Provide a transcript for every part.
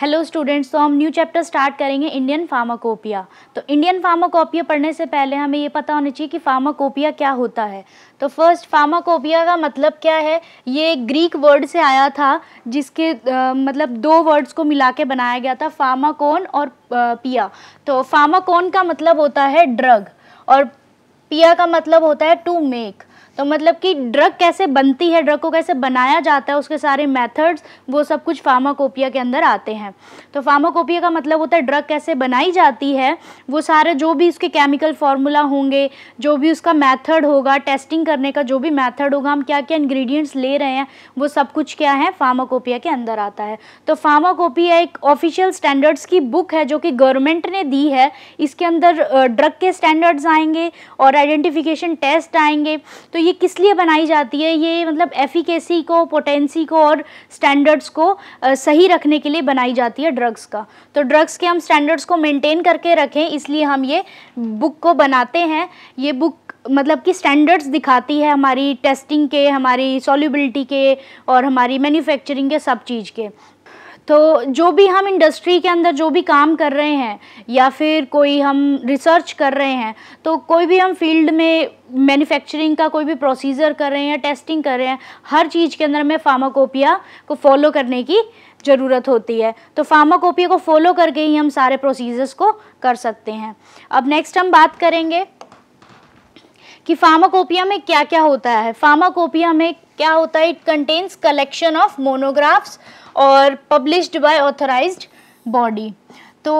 hello students तो हम new chapter start करेंगे इंडियन फार्माकोपिया तो इंडियन फार्माकोपिया पढ़ने से पहले हमें ये पता होना चाहिए कि फार्माकोपिया क्या होता है तो फर्स्ट फार्माकोपिया का मतलब क्या है ये ग्रीक वर्ड से आया था जिसके आ, मतलब दो वर्ड्स को मिला के बनाया गया था फार्माकोन और आ, पिया तो फार्माकोन का मतलब होता है ड्रग और पिया का मतलब होता है टू मेक तो मतलब कि ड्रग कैसे बनती है ड्रग को कैसे बनाया जाता है उसके सारे मेथड्स वो सब कुछ फार्माकोपिया के अंदर आते हैं तो फार्माकोपिया का मतलब होता है ड्रग कैसे बनाई जाती है वो सारे जो भी उसके केमिकल फार्मूला होंगे जो भी उसका मैथड होगा टेस्टिंग करने का जो भी मैथड होगा हम क्या क्या इन्ग्रीडियंट्स ले रहे हैं वो सब कुछ क्या है फार्माकोपिया के अंदर आता है तो फार्माकोपिया एक ऑफिशियल स्टैंडर्ड्स की बुक है जो कि गवर्नमेंट ने दी है इसके अंदर ड्रग के स्टैंडर्ड्स आएंगे और आइडेंटिफिकेशन टेस्ट आएंगे तो ये किस लिए बनाई जाती है ये मतलब एफिकेसी को पोटेंसी को और स्टैंडर्ड्स को सही रखने के लिए बनाई जाती है ड्रग्स का तो ड्रग्स के हम स्टैंडर्ड्स को मेंटेन करके रखें इसलिए हम ये बुक को बनाते हैं ये बुक मतलब कि स्टैंडर्ड्स दिखाती है हमारी टेस्टिंग के हमारी सॉल्यूबिलिटी के और हमारी मैन्युफैक्चरिंग के सब चीज़ के तो जो भी हम इंडस्ट्री के अंदर जो भी काम कर रहे हैं या फिर कोई हम रिसर्च कर रहे हैं तो कोई भी हम फील्ड में मैन्युफैक्चरिंग का कोई भी प्रोसीजर कर रहे हैं या टेस्टिंग कर रहे हैं हर चीज़ के अंदर हमें फार्माकोपिया को फॉलो करने की ज़रूरत होती है तो फार्माकोपिया को फॉलो करके ही हम सारे प्रोसीजर्स को कर सकते हैं अब नेक्स्ट हम बात करेंगे कि फार्माकोपिया में क्या क्या होता है फार्माकोपिया में क्या होता है it contains collection of monographs और पब्लिश्ड बाय ऑथराइज्ड बॉडी तो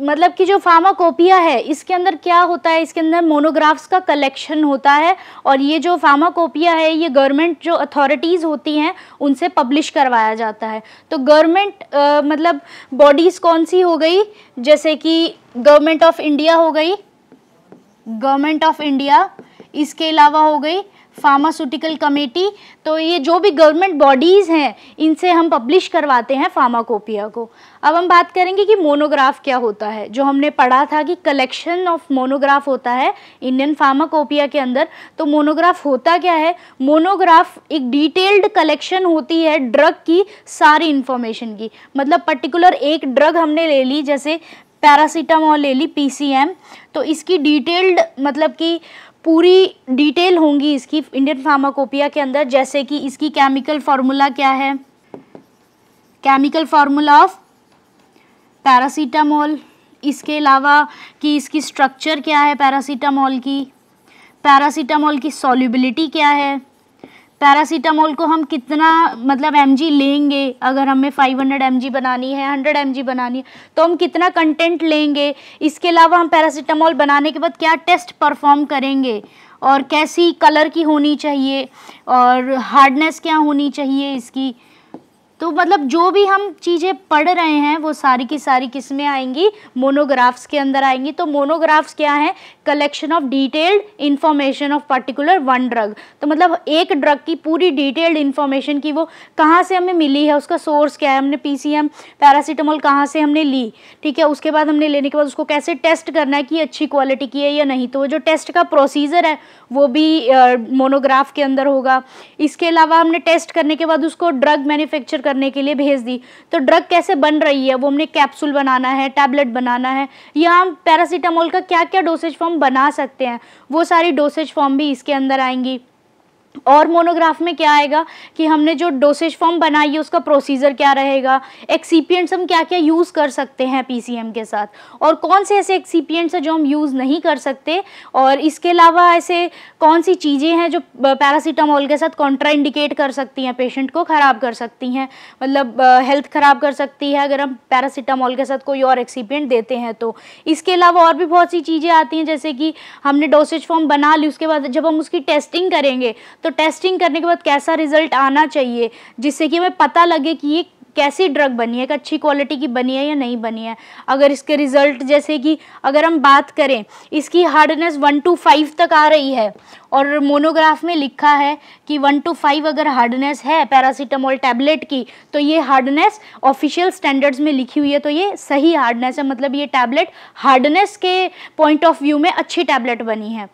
मतलब कि जो फार्माकोपिया है इसके अंदर क्या होता है इसके अंदर मोनोग्राफ्स का कलेक्शन होता है और ये जो फार्माकोपिया है ये गवर्नमेंट जो अथॉरिटीज़ होती हैं उनसे पब्लिश करवाया जाता है तो गवर्नमेंट मतलब बॉडीज़ कौन सी हो गई जैसे कि गवर्नमेंट ऑफ इंडिया हो गई गवर्नमेंट ऑफ इंडिया इसके अलावा हो गई फार्मास्यूटिकल कमेटी तो ये जो भी गवर्नमेंट बॉडीज़ हैं इनसे हम पब्लिश करवाते हैं फार्माकोपिया को अब हम बात करेंगे कि मोनोग्राफ क्या होता है जो हमने पढ़ा था कि कलेक्शन ऑफ मोनोग्राफ होता है इंडियन फार्माकोपिया के अंदर तो मोनोग्राफ होता क्या है मोनोग्राफ एक डिटेल्ड कलेक्शन होती है ड्रग की सारी इन्फॉर्मेशन की मतलब पर्टिकुलर एक ड्रग हमने ले ली जैसे पैरासीटामोल ले ली पी तो इसकी डिटेल्ड मतलब कि पूरी डिटेल होंगी इसकी इंडियन फार्माकोपिया के अंदर जैसे कि इसकी केमिकल फार्मूला क्या है केमिकल फार्मूला ऑफ पैरासीटामोल इसके अलावा कि इसकी स्ट्रक्चर क्या है पैरासीटामोल की पैरासीटामोल की सॉल्युबिलिटी क्या है पैरासीटामोल को हम कितना मतलब एम लेंगे अगर हमें 500 हंड्रेड बनानी है 100 एम बनानी है तो हम कितना कंटेंट लेंगे इसके अलावा हम पैरासीटामोल बनाने के बाद क्या टेस्ट परफॉर्म करेंगे और कैसी कलर की होनी चाहिए और हार्डनेस क्या होनी चाहिए इसकी तो मतलब जो भी हम चीज़ें पढ़ रहे हैं वो सारी की सारी किस्में आएंगी मोनोग्राफ्स के अंदर आएंगी तो मोनोग्राफ्स क्या है collection of detailed information of particular one drug तो मतलब एक ड्रग की पूरी डिटेल्ड इन्फॉर्मेशन की वो कहाँ से हमें मिली है उसका सोर्स क्या है हमने पी सी एम पैरासीटामोल कहाँ से हमने ली ठीक है उसके बाद हमने लेने के बाद उसको कैसे टेस्ट करना है कि अच्छी क्वालिटी की है या नहीं तो जो टेस्ट का प्रोसीजर है वो भी मोनोग्राफ के अंदर होगा इसके अलावा हमने टेस्ट करने के बाद उसको ड्रग मैन्युफैक्चर करने के लिए भेज दी तो ड्रग कैसे बन रही है वो हमने कैप्सूल बनाना है टैबलेट बनाना है या हम पैरासीटामोल का क्या क्या डोसेज फॉर्म बना सकते हैं वो सारी डोसेज फॉर्म भी इसके अंदर आएंगी और मोनोग्राफ में क्या आएगा कि हमने जो डोसेज फॉर्म बनाई है उसका प्रोसीजर क्या रहेगा एक्सीपियंट्स हम क्या क्या यूज़ कर सकते हैं पीसीएम के साथ और कौन से ऐसे एक्सीपियंट्स हैं जो हम यूज़ नहीं कर सकते और इसके अलावा ऐसे कौन सी चीज़ें हैं जो पैरासीटामोल के साथ कॉन्ट्राइंडिकेट कर सकती हैं पेशेंट को ख़राब कर सकती हैं मतलब हेल्थ ख़राब कर सकती है अगर हम पैरासीटामोल के साथ कोई और एक्सीपियंट देते हैं तो इसके अलावा और भी बहुत सी चीज़ें आती हैं जैसे कि हमने डोसेज फॉर्म बना ली उसके बाद जब हम उसकी टेस्टिंग करेंगे तो टेस्टिंग करने के बाद कैसा रिजल्ट आना चाहिए जिससे कि हमें पता लगे कि ये कैसी ड्रग बनी है अच्छी क्वालिटी की बनी है या नहीं बनी है अगर इसके रिज़ल्ट जैसे कि अगर हम बात करें इसकी हार्डनेस वन टू फाइव तक आ रही है और मोनोग्राफ में लिखा है कि वन टू फाइव अगर हार्डनेस है पैरासीटामोल टैबलेट की तो ये हार्डनेस ऑफिशियल स्टैंडर्ड्स में लिखी हुई है तो ये सही हार्डनेस है मतलब ये टैबलेट हार्डनेस के पॉइंट ऑफ व्यू में अच्छी टैबलेट बनी है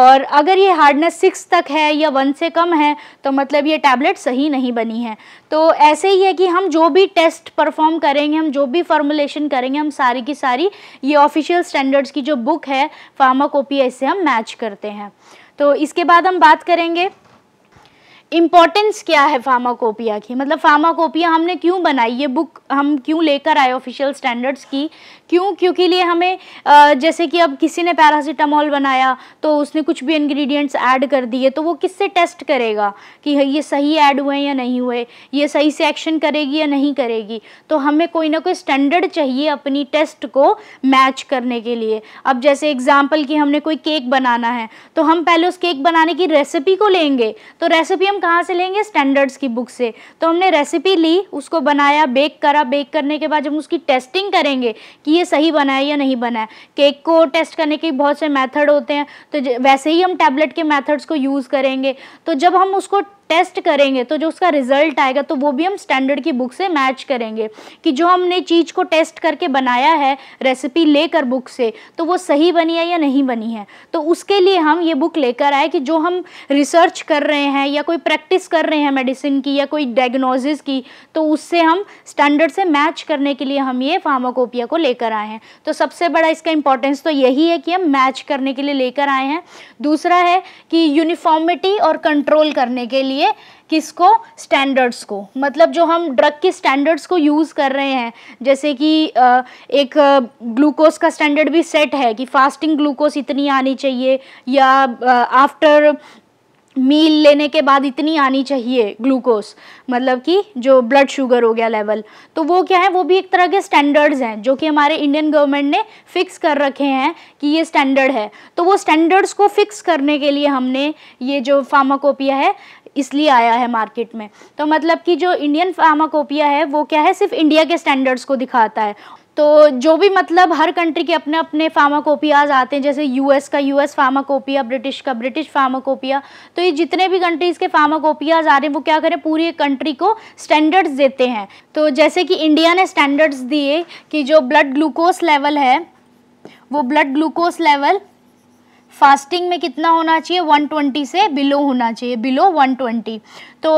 और अगर ये हार्डनेस सिक्स तक है या वन से कम है तो मतलब ये टैबलेट सही नहीं बनी है तो ऐसे ही है कि हम जो भी टेस्ट परफॉर्म करेंगे हम जो भी फॉर्मुलेशन करेंगे हम सारी की सारी ये ऑफिशियल स्टैंडर्ड्स की जो बुक है फार्माकोपिया इससे हम मैच करते हैं तो इसके बाद हम बात करेंगे इम्पॉर्टेंस क्या है फार्माकोपिया की मतलब फार्माकोपिया हमने क्यों बनाई ये बुक हम क्यों लेकर आए ऑफिशियल स्टैंडर्ड्स की क्यों क्योंकि लिए हमें जैसे कि अब किसी ने पैरासीटामोल बनाया तो उसने कुछ भी इंग्रेडिएंट्स ऐड कर दिए तो वो किससे टेस्ट करेगा कि हाँ, ये सही ऐड हुए या नहीं हुए ये सही से एक्शन करेगी या नहीं करेगी तो हमें कोई ना कोई स्टैंडर्ड चाहिए अपनी टेस्ट को मैच करने के लिए अब जैसे एग्ज़ाम्पल कि हमने कोई केक बनाना है तो हम पहले उस केक बनाने की रेसिपी को लेंगे तो रेसिपी हम कहाँ से लेंगे स्टैंडर्ड्स की बुक से तो हमने रेसिपी ली उसको बनाया बेक करा बेक करने के बाद जब उसकी टेस्टिंग करेंगे कि ये सही बना है या नहीं बना है केक को टेस्ट करने के बहुत से मेथड होते हैं तो वैसे ही हम टैबलेट के मेथड्स को यूज़ करेंगे तो जब हम उसको टेस्ट करेंगे तो जो उसका रिजल्ट आएगा तो वो भी हम स्टैंडर्ड की बुक से मैच करेंगे कि जो हमने चीज़ को टेस्ट करके बनाया है रेसिपी लेकर बुक से तो वो सही बनी है या नहीं बनी है तो उसके लिए हम ये बुक लेकर आए कि जो हम रिसर्च कर रहे हैं या कोई प्रैक्टिस कर रहे हैं मेडिसिन की या कोई डायग्नोसिस की तो उससे हम स्टैंडर्ड से मैच करने के लिए हम ये फार्माकोपिया को लेकर आए हैं तो सबसे बड़ा इसका इंपॉर्टेंस तो यही है कि हम मैच करने के लिए लेकर आए हैं दूसरा है कि यूनिफॉर्मिटी और कंट्रोल करने के लिए लिए किसको स्टैंडर्ड्स को मतलब जो हम ड्रग के स्टैंडर्ड्स को यूज़ कर रहे हैं जैसे कि एक ग्लूकोज का स्टैंडर्ड भी सेट है कि फास्टिंग ग्लूकोज इतनी आनी चाहिए या आफ्टर मील लेने के बाद इतनी आनी चाहिए ग्लूकोज मतलब कि जो ब्लड शुगर हो गया लेवल तो वो क्या है वो भी एक तरह के स्टैंडर्ड्स हैं जो कि हमारे इंडियन गवर्नमेंट ने फिक्स कर रखे हैं कि ये स्टैंडर्ड है तो वो स्टैंडर्ड्स को फिक्स करने के लिए हमने ये जो फार्माकोपिया है इसलिए आया है मार्केट में तो मतलब कि जो इंडियन फार्माकोपिया है वो क्या है सिर्फ इंडिया के स्टैंडर्ड्स को दिखाता है तो जो भी मतलब हर कंट्री के अपने अपने फार्माकोपियाज आते हैं जैसे यूएस का यूएस फार्माकोपिया ब्रिटिश का ब्रिटिश फार्माकोपिया तो ये जितने भी कंट्रीज़ के फार्माकोपियाज आ रहे हैं वो क्या करें पूरी एक कंट्री को स्टैंडर्ड्स देते हैं तो जैसे कि इंडिया ने स्टैंडर्ड्स दिए कि जो ब्लड ग्लूकोज लेवल है वो ब्लड ग्लूकोज लेवल फास्टिंग में कितना होना चाहिए 120 से बिलो होना चाहिए बिलो 120 तो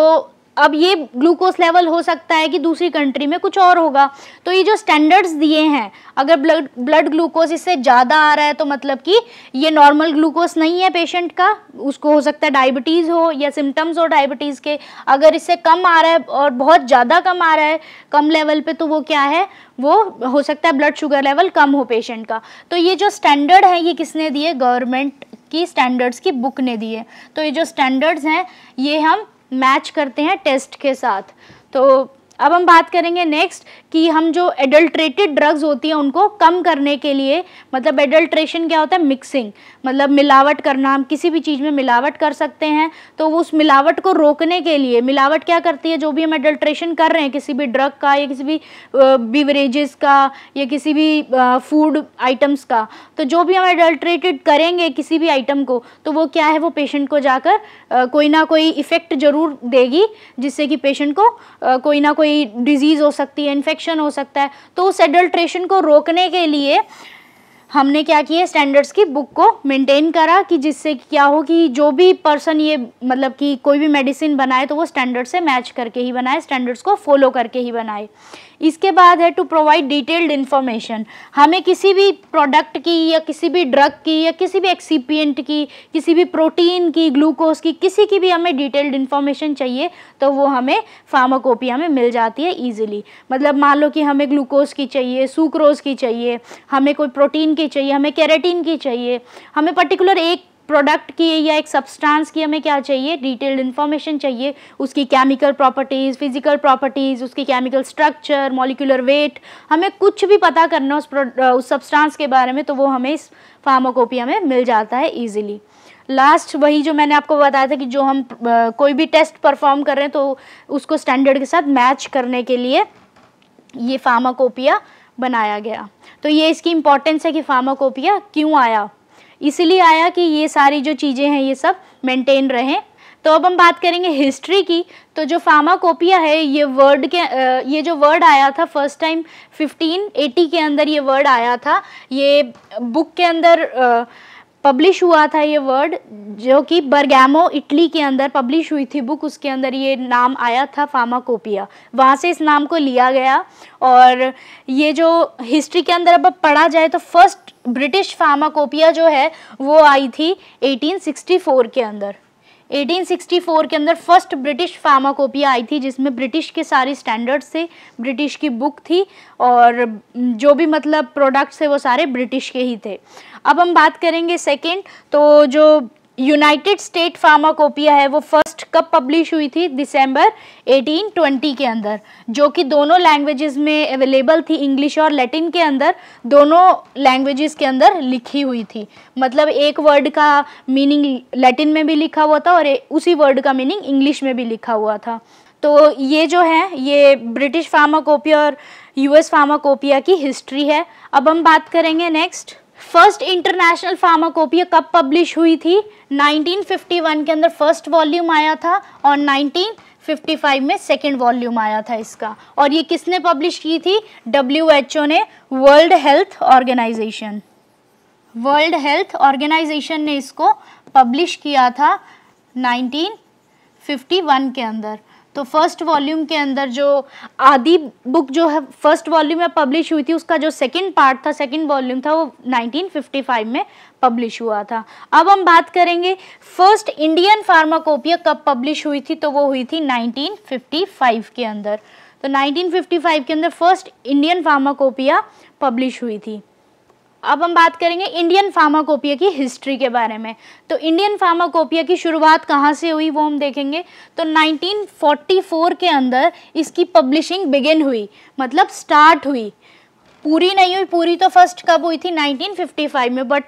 अब ये ग्लूकोज लेवल हो सकता है कि दूसरी कंट्री में कुछ और होगा तो ये जो स्टैंडर्ड्स दिए हैं अगर ब्लड ब्लड ग्लूकोज इससे ज़्यादा आ रहा है तो मतलब कि ये नॉर्मल ग्लूकोज नहीं है पेशेंट का उसको हो सकता है डायबिटीज़ हो या सिम्टम्स हो डायबिटीज़ के अगर इससे कम आ रहा है और बहुत ज़्यादा कम आ रहा है कम लेवल पर तो वो क्या है वो हो सकता है ब्लड शुगर लेवल कम हो पेशेंट का तो ये जो स्टैंडर्ड है ये किसने दिए गवर्नमेंट की स्टैंडर्ड्स की बुक ने दिए तो ये जो स्टैंडर्ड्स हैं ये हम मैच करते हैं टेस्ट के साथ तो अब हम बात करेंगे नेक्स्ट कि हम जो एडल्ट्रेटेड ड्रग्स होती हैं उनको कम करने के लिए मतलब एडल्ट्रेशन क्या होता है मिक्सिंग मतलब मिलावट करना हम किसी भी चीज़ में मिलावट कर सकते हैं तो उस मिलावट को रोकने के लिए मिलावट क्या करती है जो भी हम एडल्ट्रेशन कर रहे हैं किसी भी ड्रग का या किसी भी बीवरेजेस का या किसी भी फूड आइटम्स का तो जो भी हम एडल्ट्रेटेड करेंगे किसी भी आइटम को तो वो क्या है वो पेशेंट को जाकर कोई ना कोई इफ़ेक्ट ज़रूर देगी जिससे कि पेशेंट को कोई ना कोई डिज़ीज़ हो सकती है इन्फेक्शन इन्फेक्शन हो सकता है तो उस एडल्ट्रेशन को रोकने के लिए हमने क्या किया स्टैंडर्ड्स की बुक को मेंटेन करा कि जिससे क्या हो कि जो भी पर्सन ये मतलब कि कोई भी मेडिसिन बनाए तो वो स्टैंडर्ड से मैच करके ही बनाए स्टैंडर्ड्स को फॉलो करके ही बनाए इसके बाद है टू प्रोवाइड डिटेल्ड इन्फॉर्मेशन हमें किसी भी प्रोडक्ट की या किसी भी ड्रग की या किसी भी एक्सीपियंट की किसी भी प्रोटीन की ग्लूकोज की किसी की भी हमें डिटेल्ड इन्फॉर्मेशन चाहिए तो वो हमें फार्माकोपिया में मिल जाती है ईजिली मतलब मान लो कि हमें ग्लूकोज की चाहिए सुक्रोज की चाहिए हमें कोई प्रोटीन की चाहिए हमें कैरेटीन की चाहिए हमें पर्टिकुलर एक प्रोडक्ट की या एक सब्सटेंस की हमें क्या चाहिए डिटेल्ड इन्फॉर्मेशन चाहिए उसकी केमिकल प्रॉपर्टीज़ फिजिकल प्रॉपर्टीज़ उसकी केमिकल स्ट्रक्चर मॉलिकुलर वेट हमें कुछ भी पता करना उस उस सब्सटेंस के बारे में तो वो हमें इस फार्माकोपिया में मिल जाता है ईजिली लास्ट वही जो मैंने आपको बताया था कि जो हम कोई भी टेस्ट परफॉर्म कर रहे हैं तो उसको स्टैंडर्ड के साथ मैच करने के लिए ये फार्माकोपिया बनाया गया तो ये इसकी इम्पॉर्टेंस है कि फार्माकोपिया क्यों आया इसलिए आया कि ये सारी जो चीज़ें हैं ये सब मेंटेन रहें तो अब हम बात करेंगे हिस्ट्री की तो जो फार्माकोपिया है ये वर्ड के ये जो वर्ड आया था फर्स्ट टाइम 1580 के अंदर ये वर्ड आया था ये बुक के अंदर आ, पब्लिश हुआ था ये वर्ड जो कि बर्गैमो इटली के अंदर पब्लिश हुई थी बुक उसके अंदर ये नाम आया था फार्माकोपिया वहाँ से इस नाम को लिया गया और ये जो हिस्ट्री के अंदर अब पढ़ा जाए तो फर्स्ट ब्रिटिश फार्माकोपिया जो है वो आई थी 1864 के अंदर 1864 के अंदर फर्स्ट ब्रिटिश फार्माकोपिया आई थी जिसमें ब्रिटिश के सारे स्टैंडर्ड्स थे ब्रिटिश की बुक थी और जो भी मतलब प्रोडक्ट्स थे वो सारे ब्रिटिश के ही थे अब हम बात करेंगे सेकेंड तो जो यूनाइटेड स्टेट फार्माकोपिया है वो फर्स्ट कब पब्लिश हुई थी दिसंबर 1820 के अंदर जो कि दोनों लैंग्वेजेस में अवेलेबल थी इंग्लिश और लैटिन के अंदर दोनों लैंग्वेजेस के अंदर लिखी हुई थी मतलब एक वर्ड का मीनिंग लैटिन में भी लिखा हुआ था और उसी वर्ड का मीनिंग इंग्लिश में भी लिखा हुआ था तो ये जो है ये ब्रिटिश फार्माकोपिया और यूएस फार्माकोपिया की हिस्ट्री है अब हम बात करेंगे नेक्स्ट फर्स्ट इंटरनेशनल फार्माकोपिया कब पब्लिश हुई थी 1951 के अंदर फर्स्ट वॉल्यूम आया था और 1955 में सेकेंड वॉल्यूम आया था इसका और ये किसने पब्लिश की थी डब्ल्यू ने world health organization world health organization ने इसको पब्लिश किया था 1951 के अंदर तो फर्स्ट वॉल्यूम के अंदर जो आदि बुक जो है फर्स्ट वॉल्यूम में पब्लिश हुई थी उसका जो सेकंड पार्ट था सेकंड वॉल्यूम था वो 1955 में पब्लिश हुआ था अब हम बात करेंगे फर्स्ट इंडियन फार्माकोपिया कब पब्लिश हुई थी तो वो हुई थी 1955 के अंदर तो 1955 के अंदर फर्स्ट इंडियन फार्माकोपिया पब्लिश हुई थी अब हम बात करेंगे इंडियन फार्माकोपिया की हिस्ट्री के बारे में तो इंडियन फार्माकोपिया की शुरुआत कहाँ से हुई वो हम देखेंगे तो 1944 के अंदर इसकी पब्लिशिंग बिगिन हुई मतलब स्टार्ट हुई पूरी नहीं हुई पूरी तो फर्स्ट कब हुई थी 1955 में बट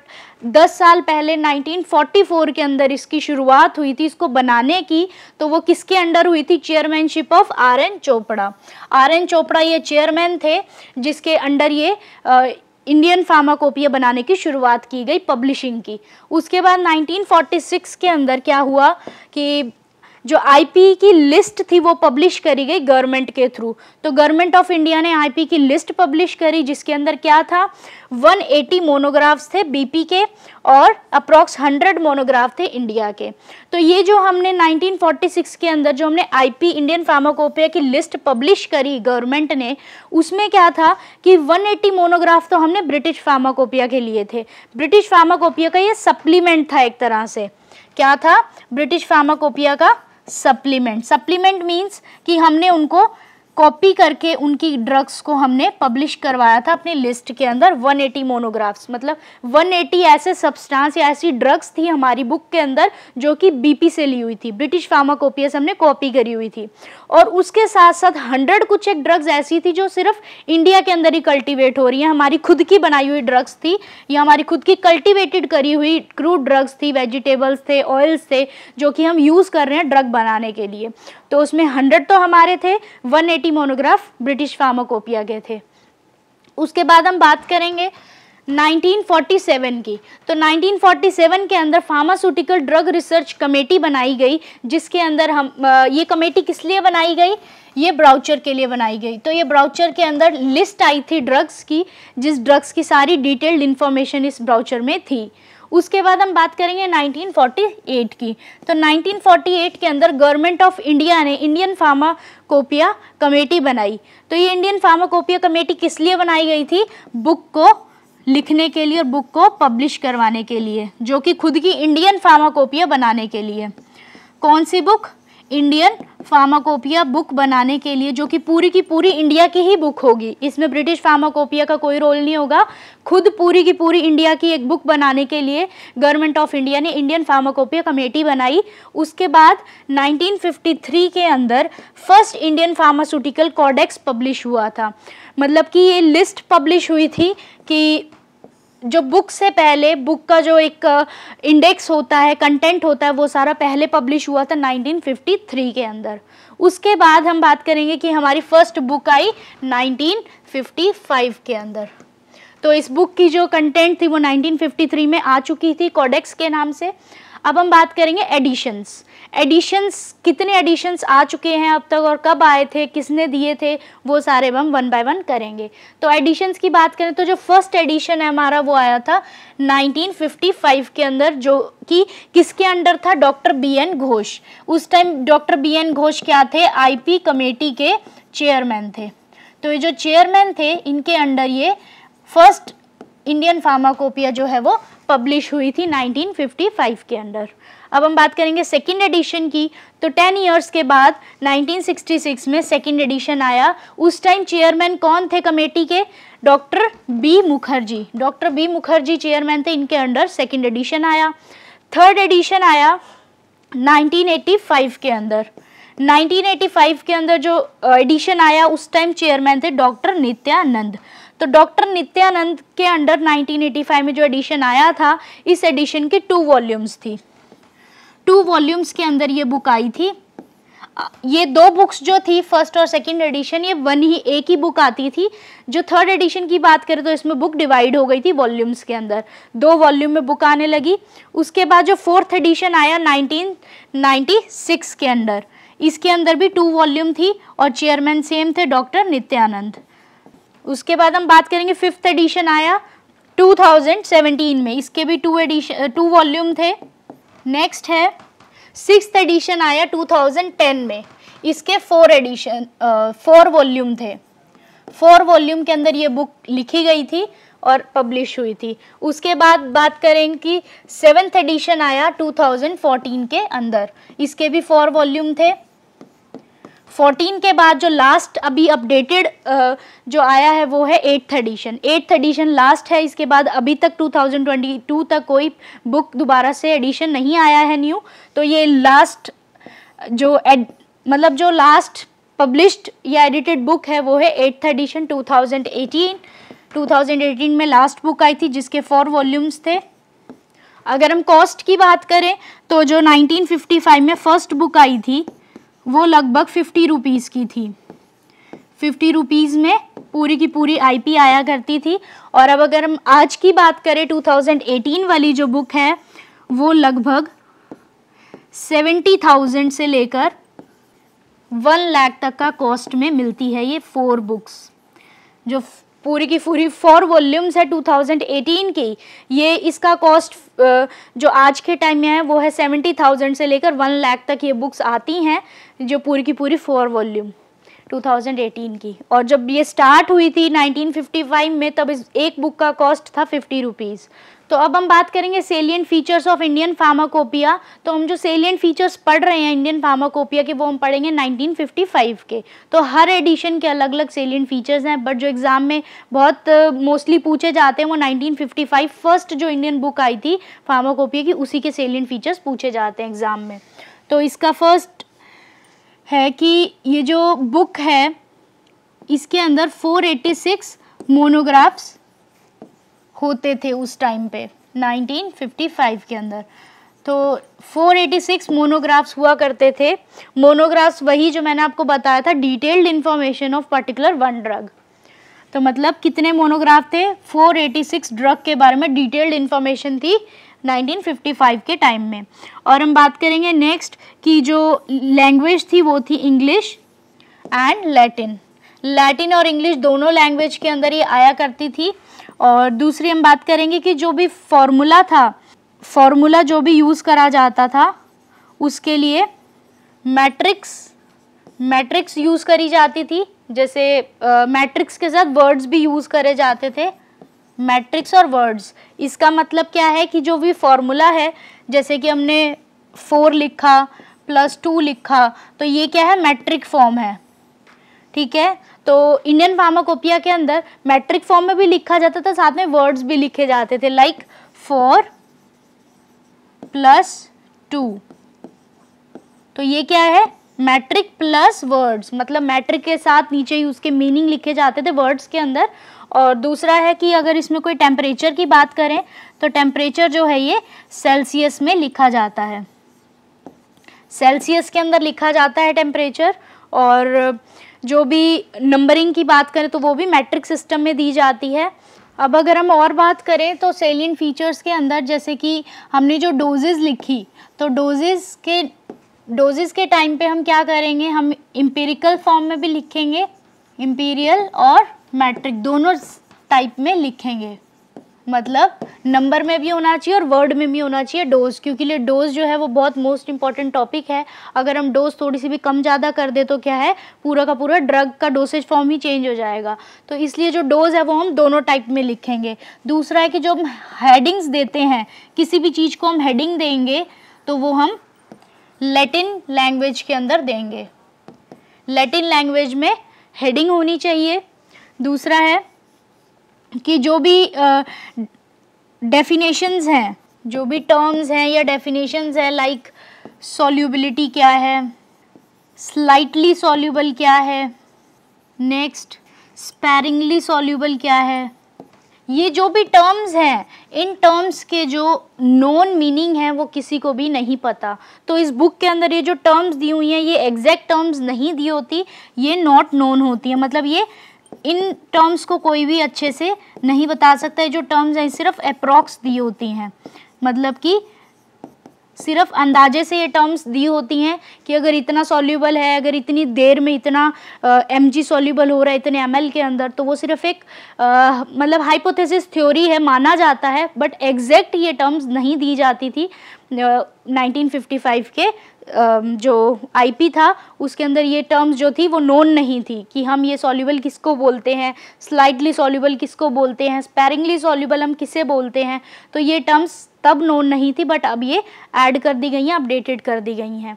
10 साल पहले 1944 के अंदर इसकी शुरुआत हुई थी इसको बनाने की तो वो किसके अंडर हुई थी chairmanship of R N Chopra R N Chopra ये चेयरमैन थे जिसके अंडर ये इंडियन फार्माकोपिया बनाने की शुरुआत की गई पब्लिशिंग की उसके बाद 1946 के अंदर क्या हुआ कि जो आईपी की लिस्ट थी वो पब्लिश करी गई गवर्नमेंट के थ्रू तो गवर्नमेंट ऑफ इंडिया ने आईपी की लिस्ट पब्लिश करी जिसके अंदर क्या था 180 मोनोग्राफ्स थे बीपी के और अप्रॉक्स 100 मोनोग्राफ थे इंडिया के तो ये जो हमने 1946 के अंदर जो हमने आईपी इंडियन फार्माकोपिया की लिस्ट पब्लिश करी गवर्नमेंट ने उसमें क्या था कि 180 मोनोग्राफ तो हमने ब्रिटिश फार्माकोपिया के लिए थे ब्रिटिश फार्माकोपिया का ये सप्लीमेंट था एक तरह से क्या था ब्रिटिश फार्माकोपिया का सप्लीमेंट सप्लीमेंट मीन्स कि हमने उनको कॉपी करके उनकी ड्रग्स को हमने पब्लिश करवाया था अपनी लिस्ट के अंदर 180 मोनोग्राफ्स मतलब 180 ऐसे सब्सटेंस या ऐसी ड्रग्स थी हमारी बुक के अंदर जो कि बीपी से ली हुई थी ब्रिटिश फार्माकोपियस हमने कॉपी करी हुई थी और उसके साथ साथ 100 कुछ एक ड्रग्स ऐसी थी जो सिर्फ इंडिया के अंदर ही कल्टिवेट हो रही है हमारी खुद की बनाई हुई ड्रग्स थी या हमारी खुद की कल्टिवेटेड करी हुई क्रूड ड्रग्स थी वेजिटेबल्स थे ऑयल्स थे जो कि हम यूज़ कर रहे हैं ड्रग बनाने के लिए तो उसमें हंड्रेड तो हमारे थे one eighty monograph British pharmacopoeia के थे उसके बाद हम बात करेंगे 1947 की तो 1947 के अंदर फार्मास्यूटिकल ड्रग रिसर्च कमेटी बनाई गई जिसके अंदर हम ये कमेटी किस लिए बनाई गई ये ब्राउचर के लिए बनाई गई तो ये ब्राउचर के अंदर लिस्ट आई थी ड्रग्स की जिस ड्रग्स की सारी डिटेल्ड इन्फॉर्मेशन इस ब्राउचर में थी उसके बाद हम बात करेंगे 1948 की तो 1948 के अंदर गवर्नमेंट ऑफ इंडिया ने इंडियन फार्मा कोपिया कमेटी बनाई तो ये इंडियन फार्माकोपिया कमेटी किस लिए बनाई गई थी बुक को लिखने के लिए और बुक को पब्लिश करवाने के लिए जो कि खुद की इंडियन फार्माकोपिया बनाने के लिए कौन सी बुक इंडियन फार्माकोपिया बुक बनाने के लिए जो कि पूरी की पूरी इंडिया की ही बुक होगी इसमें ब्रिटिश फार्माकोपिया का कोई रोल नहीं होगा खुद पूरी की पूरी इंडिया की एक बुक बनाने के लिए गवर्नमेंट ऑफ इंडिया ने इंडियन फार्माकोपिया कमेटी बनाई उसके बाद 1953 के अंदर first Indian pharmaceutical codex publish हुआ था मतलब कि ये लिस्ट पब्लिश हुई थी कि जो बुक से पहले बुक का जो एक इंडेक्स होता है कंटेंट होता है वो सारा पहले पब्लिश हुआ था 1953 के अंदर उसके बाद हम बात करेंगे कि हमारी फर्स्ट बुक आई 1955 के अंदर तो इस बुक की जो कंटेंट थी वो 1953 में आ चुकी थी कॉडेक्स के नाम से अब हम बात करेंगे एडिशंस एडिशंस कितने एडिशंस आ चुके हैं अब तक और कब आए थे किसने दिए थे वो सारे हम वन बाय वन करेंगे तो एडिशंस की बात करें तो जो फर्स्ट एडिशन है हमारा वो आया था 1955 के अंदर जो कि किसके अंडर था डॉक्टर बी एन घोष उस time doctor B N Ghosh क्या थे आईपी कमेटी के चेयरमैन थे तो ये जो चेयरमैन थे इनके अंडर ये फर्स्ट इंडियन फार्माकोपिया जो है वो पब्लिश हुई थी 1955 के अंडर अब हम बात करेंगे सेकेंड एडिशन की तो टेन ईयर्स के बाद 1966 में सेकेंड एडिशन आया उस टाइम चेयरमैन कौन थे कमेटी के doctor B Mukherjee doctor B Mukherjee chairman थे इनके अंडर सेकेंड एडिशन आया थर्ड एडिशन आया 1985 के अंदर 1985 के अंदर जो एडिशन आया उस टाइम चेयरमैन थे डॉक्टर नित्यानंद तो डॉक्टर नित्यानंद के अंडर 1985 में जो एडिशन आया था इस एडिशन की टू वॉल्यूम्स थी टू वॉल्यूम्स के अंदर ये बुक आई थी ये दो बुक्स जो थी फर्स्ट और सेकंड एडिशन ये वन ही एक ही बुक आती थी जो थर्ड एडिशन की बात करें तो इसमें बुक डिवाइड हो गई थी वॉल्यूम्स के अंदर दो वॉल्यूम में बुक आने लगी उसके बाद जो फोर्थ एडिशन आया 1996 के अंदर इसके अंदर भी टू वॉल्यूम थी और चेयरमैन सेम थे डॉक्टर नित्यानंद उसके बाद हम बात करेंगे फिफ्थ एडिशन आया टू में इसके भी टू एडिशन टू वॉल्यूम थे नेक्स्ट है सिक्स एडिशन आया 2010 में इसके फोर एडिशन फोर वॉल्यूम थे फोर वॉल्यूम के अंदर ये बुक लिखी गई थी और पब्लिश हुई थी उसके बाद बात करें कि सेवन्थ एडिशन आया 2014 के अंदर इसके भी फोर वॉल्यूम थे फोर्टीन के बाद जो लास्ट अभी अपडेटेड जो आया है वो है eighth edition eighth edition last है इसके बाद अभी तक 2022 तक कोई बुक दोबारा से एडिशन नहीं आया है न्यू तो ये लास्ट जो एड मतलब जो लास्ट पब्लिश्ड या एडिटेड बुक है वो है एट्थ एडिशन 2018 2018 में लास्ट बुक आई थी जिसके फोर वॉल्यूम्स थे अगर हम कॉस्ट की बात करें तो जो 1955 में फर्स्ट बुक आई थी वो लगभग फिफ्टी रुपीज़ की थी फिफ्टी रुपीज़ में पूरी की पूरी आईपी आया करती थी और अब अगर हम आज की बात करें 2018 वाली जो बुक है वो लगभग सेवेंटी थाउजेंड से लेकर वन लाख तक का कॉस्ट में मिलती है ये फोर बुक्स जो पूरी की पूरी फोर वॉल्यूम्स है 2018 की ये इसका कॉस्ट जो आज के टाइम में है वो है सेवेंटी थाउजेंड से लेकर वन लाख तक ये बुक्स आती हैं जो पूरी की पूरी फोर वॉल्यूम 2018 की और जब ये स्टार्ट हुई थी 1955 में तब इस एक बुक का कॉस्ट था फिफ्टी रुपीज़ तो अब हम बात करेंगे salient features of Indian pharmacopoeia तो हम जो सेलियन फीचर्स पढ़ रहे हैं इंडियन फार्माकोपिया के वो हम पढ़ेंगे 1955 के तो हर एडिशन के अलग अलग सेलियन फीचर्स हैं बट जो एग्ज़ाम में बहुत मोस्टली uh, पूछे जाते हैं वो 1955 फर्स्ट जो इंडियन बुक आई थी फार्माकोपिया की उसी के सेलियन फीचर्स पूछे जाते हैं एग्ज़ाम में तो इसका फर्स्ट है कि ये जो बुक है इसके अंदर 486 मोनोग्राफ्स होते थे उस टाइम पे 1955 के अंदर तो 486 मोनोग्राफ्स हुआ करते थे मोनोग्राफ्स वही जो मैंने आपको बताया था detailed information of particular one drug तो मतलब कितने मोनोग्राफ थे 486 ड्रग के बारे में डिटेल्ड इन्फॉर्मेशन थी 1955 के टाइम में और हम बात करेंगे नेक्स्ट कि जो लैंग्वेज थी वो थी इंग्लिश एंड लैटिन लैटिन और इंग्लिश दोनों लैंग्वेज के अंदर ही आया करती थी और दूसरी हम बात करेंगे कि जो भी फॉर्मूला था फॉर्मूला जो भी यूज़ करा जाता था उसके लिए मैट्रिक्स मैट्रिक्स यूज़ करी जाती थी जैसे मैट्रिक्स uh, के साथ वर्ड्स भी यूज़ करे जाते थे मैट्रिक्स और वर्ड्स इसका मतलब क्या है कि जो भी फॉर्मूला है जैसे कि हमने फोर लिखा प्लस टू लिखा तो ये क्या है मैट्रिक फॉर्म है ठीक है तो इंडियन फार्माकोपिया के अंदर मैट्रिक फॉर्म में भी लिखा जाता था साथ में वर्ड्स भी लिखे जाते थे लाइक फोर प्लस टू तो ये क्या है मैट्रिक प्लस वर्ड्स मतलब मैट्रिक के साथ नीचे ही उसके मीनिंग लिखे जाते थे वर्ड्स के अंदर और दूसरा है कि अगर इसमें कोई टेम्परेचर की बात करें तो टेम्परेचर जो है ये सेल्सियस में लिखा जाता है सेल्सियस के अंदर लिखा जाता है टेम्परेचर और जो भी नंबरिंग की बात करें तो वो भी मैट्रिक सिस्टम में दी जाती है अब अगर हम और बात करें तो सेलिन फीचर्स के अंदर जैसे कि हमने जो डोजेज़ लिखी तो डोजेज़ के डोजेज़ के टाइम पे हम क्या करेंगे हम इम्पेरिकल फॉर्म में भी लिखेंगे इम्पीरियल और मैट्रिक दोनों टाइप में लिखेंगे मतलब नंबर में भी होना चाहिए और वर्ड में भी होना चाहिए डोज क्योंकि लिए डोज जो है वो बहुत मोस्ट इंपॉर्टेंट टॉपिक है अगर हम डोज थोड़ी सी भी कम ज़्यादा कर दे तो क्या है पूरा का पूरा ड्रग का डोसेज फॉर्म ही चेंज हो जाएगा तो इसलिए जो डोज है वो हम दोनों टाइप में लिखेंगे दूसरा है कि जो हम हेडिंग्स देते हैं किसी भी चीज़ को हम हेडिंग देंगे तो वो हम लेटिन लैंग्वेज के अंदर देंगे लेटिन लैंग्वेज में हेडिंग होनी चाहिए दूसरा है कि जो भी डेफिनेशंस uh, हैं जो भी टर्म्स हैं या डेफिनेशंस हैं लाइक सॉल्यूबिलिटी क्या है स्लाइटली सॉल्यूबल क्या है नेक्स्ट स्पैरिंगली सोल्यूबल क्या है ये जो भी टर्म्स हैं इन टर्म्स के जो नॉन मीनिंग हैं वो किसी को भी नहीं पता तो इस बुक के अंदर ये जो टर्म्स दी हुई हैं ये एग्जैक्ट टर्म्स नहीं दी होती ये नॉट नोन होती है मतलब ये इन टर्म्स को कोई भी अच्छे से नहीं बता सकता है जो टर्म्स हैं सिर्फ अप्रॉक्स दी होती हैं मतलब कि सिर्फ अंदाजे से ये टर्म्स दी होती हैं कि अगर इतना सॉल्यूबल है अगर इतनी देर में इतना एम जी सॉल्यूबल हो रहा है इतने एम के अंदर तो वो सिर्फ एक मतलब हाइपोथेसिस थ्योरी है माना जाता है बट एग्जैक्ट ये टर्म्स नहीं दी जाती थी नाइनटीन uh, के जो आईपी था उसके अंदर ये टर्म्स जो थी वो नोन नहीं थी कि हम ये सॉल्यूबल किसको बोलते हैं स्लाइडली सॉल्यूबल किसको बोलते हैं स्पेरिंगली सॉल्यूबल हम किसे बोलते हैं तो ये टर्म्स तब नोन नहीं थी बट अब ये ऐड कर दी गई हैं अपडेटेड कर दी गई हैं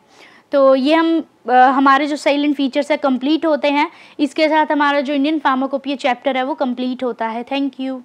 तो ये हम आ, हमारे जो साइलेंट फीचर्स है कम्प्लीट होते हैं इसके साथ हमारा जो इंडियन फार्माकोपिया चैप्टर है वो कम्प्लीट होता है थैंक यू